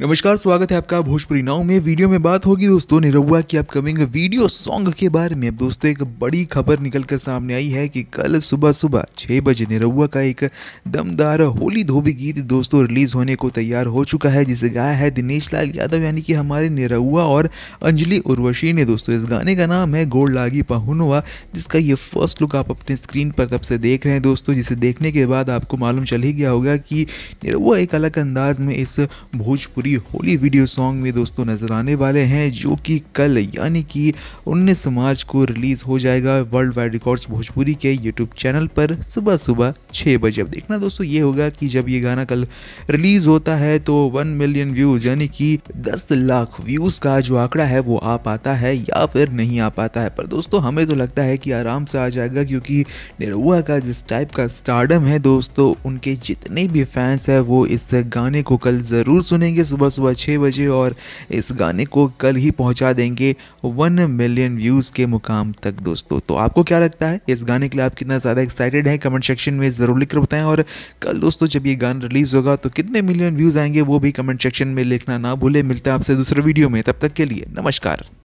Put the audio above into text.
नमस्कार स्वागत है आपका भोजपुरी नाव में वीडियो में बात होगी दोस्तों निरुआ की अपकमिंग वीडियो सॉन्ग के बारे में अब दोस्तों एक बड़ी खबर निकल कर सामने आई है कि कल सुबह सुबह छः बजे निरुआ का एक दमदार होली धोबी गीत दोस्तों रिलीज होने को तैयार हो चुका है जिसे गाया है दिनेश लाल यादव यानी कि हमारे निरुआ और अंजलि उर्वशी ने दोस्तों इस गाने का नाम है गोड़ लागी पहुनुआ जिसका ये फर्स्ट लुक आप अपने स्क्रीन पर तब से देख रहे हैं दोस्तों जिसे देखने के बाद आपको मालूम चल ही गया होगा कि निरुआ एक अलग अंदाज में इस भोजपुरी पूरी होली वीडियो सॉन्ग में दोस्तों नज़र आने वाले हैं जो कि कल यानी कि 19 मार्च को रिलीज़ हो जाएगा वर्ल्ड वाइड रिकॉर्ड्स भोजपुरी के यूट्यूब चैनल पर सुबह सुबह छः बजे अब देखना दोस्तों ये होगा कि जब ये गाना कल रिलीज़ होता है तो वन मिलियन व्यूज़ यानी कि दस लाख व्यूज़ का जो आंकड़ा है वो आ पाता है या फिर नहीं आ पाता है पर दोस्तों हमें तो लगता है कि आराम से आ जाएगा क्योंकि निरुआ का जिस टाइप का स्टार्डम है दोस्तों उनके जितने भी फैंस है वो इस गाने को कल ज़रूर सुनेंगे सुबह सुबह छः बजे और इस गाने को कल ही पहुंचा देंगे वन मिलियन व्यूज़ के मुकाम तक दोस्तों तो आपको क्या लगता है इस गाने के लिए आप कितना ज़्यादा एक्साइटेड हैं कमेंट सेक्शन में ज़रूर लिखकर बताएं और कल दोस्तों जब ये गाना रिलीज़ होगा तो कितने मिलियन व्यूज़ आएंगे वो भी कमेंट सेक्शन में लिखना ना भूले मिलता है आपसे दूसरे वीडियो में तब तक के लिए नमस्कार